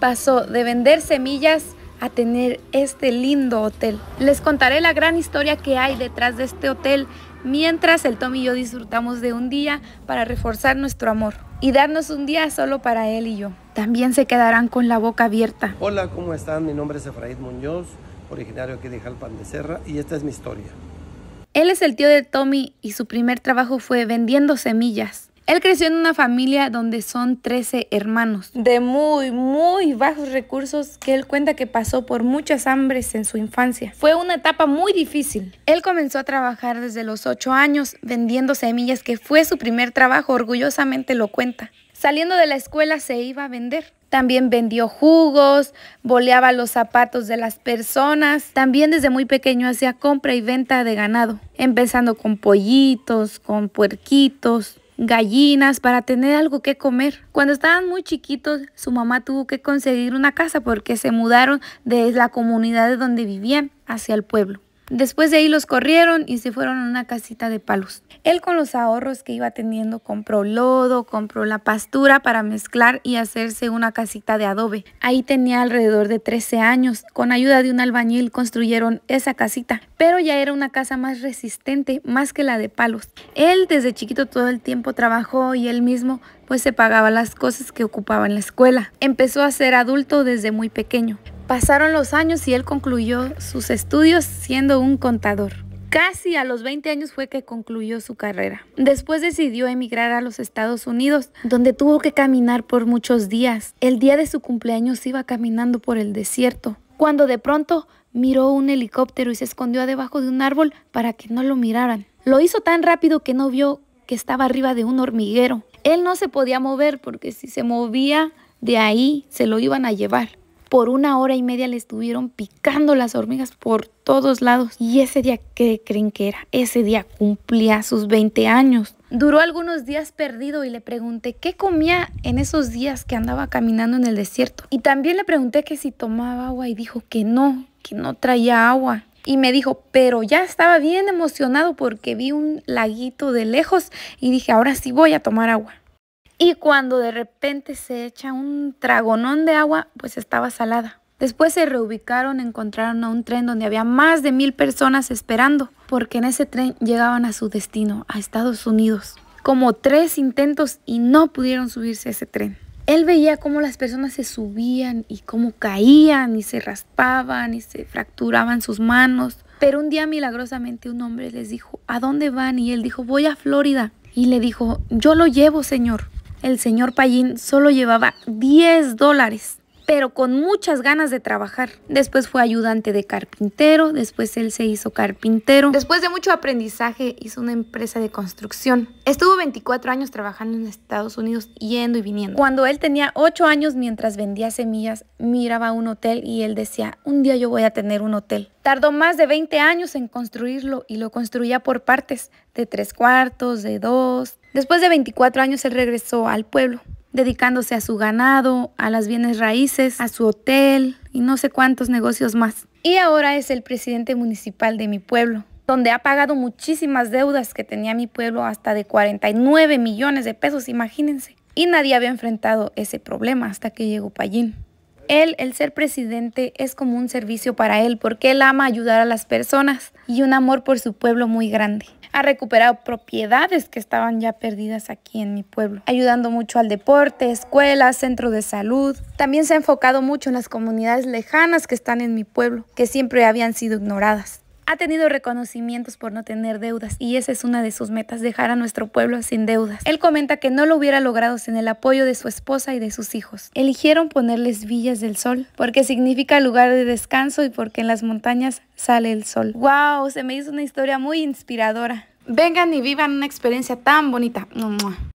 pasó de vender semillas a tener este lindo hotel. Les contaré la gran historia que hay detrás de este hotel mientras el Tommy y yo disfrutamos de un día para reforzar nuestro amor y darnos un día solo para él y yo. También se quedarán con la boca abierta. Hola, ¿cómo están? Mi nombre es Efraín Muñoz, originario aquí de Jalpan de Serra y esta es mi historia. Él es el tío de Tommy y su primer trabajo fue vendiendo semillas. Él creció en una familia donde son 13 hermanos de muy, muy bajos recursos que él cuenta que pasó por muchas hambres en su infancia. Fue una etapa muy difícil. Él comenzó a trabajar desde los 8 años vendiendo semillas que fue su primer trabajo, orgullosamente lo cuenta. Saliendo de la escuela se iba a vender. También vendió jugos, boleaba los zapatos de las personas. También desde muy pequeño hacía compra y venta de ganado, empezando con pollitos, con puerquitos, gallinas para tener algo que comer. Cuando estaban muy chiquitos, su mamá tuvo que conseguir una casa porque se mudaron de la comunidad de donde vivían hacia el pueblo. Después de ahí los corrieron y se fueron a una casita de palos. Él con los ahorros que iba teniendo compró lodo, compró la pastura para mezclar y hacerse una casita de adobe. Ahí tenía alrededor de 13 años. Con ayuda de un albañil construyeron esa casita, pero ya era una casa más resistente, más que la de palos. Él desde chiquito todo el tiempo trabajó y él mismo pues se pagaba las cosas que ocupaba en la escuela. Empezó a ser adulto desde muy pequeño. Pasaron los años y él concluyó sus estudios siendo un contador. Casi a los 20 años fue que concluyó su carrera. Después decidió emigrar a los Estados Unidos, donde tuvo que caminar por muchos días. El día de su cumpleaños iba caminando por el desierto, cuando de pronto miró un helicóptero y se escondió debajo de un árbol para que no lo miraran. Lo hizo tan rápido que no vio que estaba arriba de un hormiguero. Él no se podía mover porque si se movía de ahí se lo iban a llevar. Por una hora y media le estuvieron picando las hormigas por todos lados. Y ese día, ¿qué creen que era? Ese día cumplía sus 20 años. Duró algunos días perdido y le pregunté qué comía en esos días que andaba caminando en el desierto. Y también le pregunté que si tomaba agua y dijo que no, que no traía agua. Y me dijo, pero ya estaba bien emocionado porque vi un laguito de lejos y dije, ahora sí voy a tomar agua. Y cuando de repente se echa un tragonón de agua, pues estaba salada. Después se reubicaron, encontraron a un tren donde había más de mil personas esperando, porque en ese tren llegaban a su destino, a Estados Unidos. Como tres intentos y no pudieron subirse a ese tren. Él veía cómo las personas se subían y cómo caían y se raspaban y se fracturaban sus manos. Pero un día milagrosamente un hombre les dijo, ¿a dónde van? Y él dijo, voy a Florida. Y le dijo, yo lo llevo, señor el señor Payín solo llevaba 10 dólares pero con muchas ganas de trabajar. Después fue ayudante de carpintero, después él se hizo carpintero. Después de mucho aprendizaje hizo una empresa de construcción. Estuvo 24 años trabajando en Estados Unidos yendo y viniendo. Cuando él tenía 8 años mientras vendía semillas, miraba un hotel y él decía, un día yo voy a tener un hotel. Tardó más de 20 años en construirlo y lo construía por partes, de tres cuartos, de dos. Después de 24 años él regresó al pueblo dedicándose a su ganado, a las bienes raíces, a su hotel y no sé cuántos negocios más. Y ahora es el presidente municipal de mi pueblo, donde ha pagado muchísimas deudas que tenía mi pueblo, hasta de 49 millones de pesos, imagínense. Y nadie había enfrentado ese problema hasta que llegó Payín. Él, el ser presidente, es como un servicio para él, porque él ama ayudar a las personas y un amor por su pueblo muy grande ha recuperado propiedades que estaban ya perdidas aquí en mi pueblo, ayudando mucho al deporte, escuelas, centro de salud. También se ha enfocado mucho en las comunidades lejanas que están en mi pueblo, que siempre habían sido ignoradas ha tenido reconocimientos por no tener deudas y esa es una de sus metas, dejar a nuestro pueblo sin deudas. Él comenta que no lo hubiera logrado sin el apoyo de su esposa y de sus hijos. Eligieron ponerles villas del sol porque significa lugar de descanso y porque en las montañas sale el sol. ¡Wow! Se me hizo una historia muy inspiradora. Vengan y vivan una experiencia tan bonita.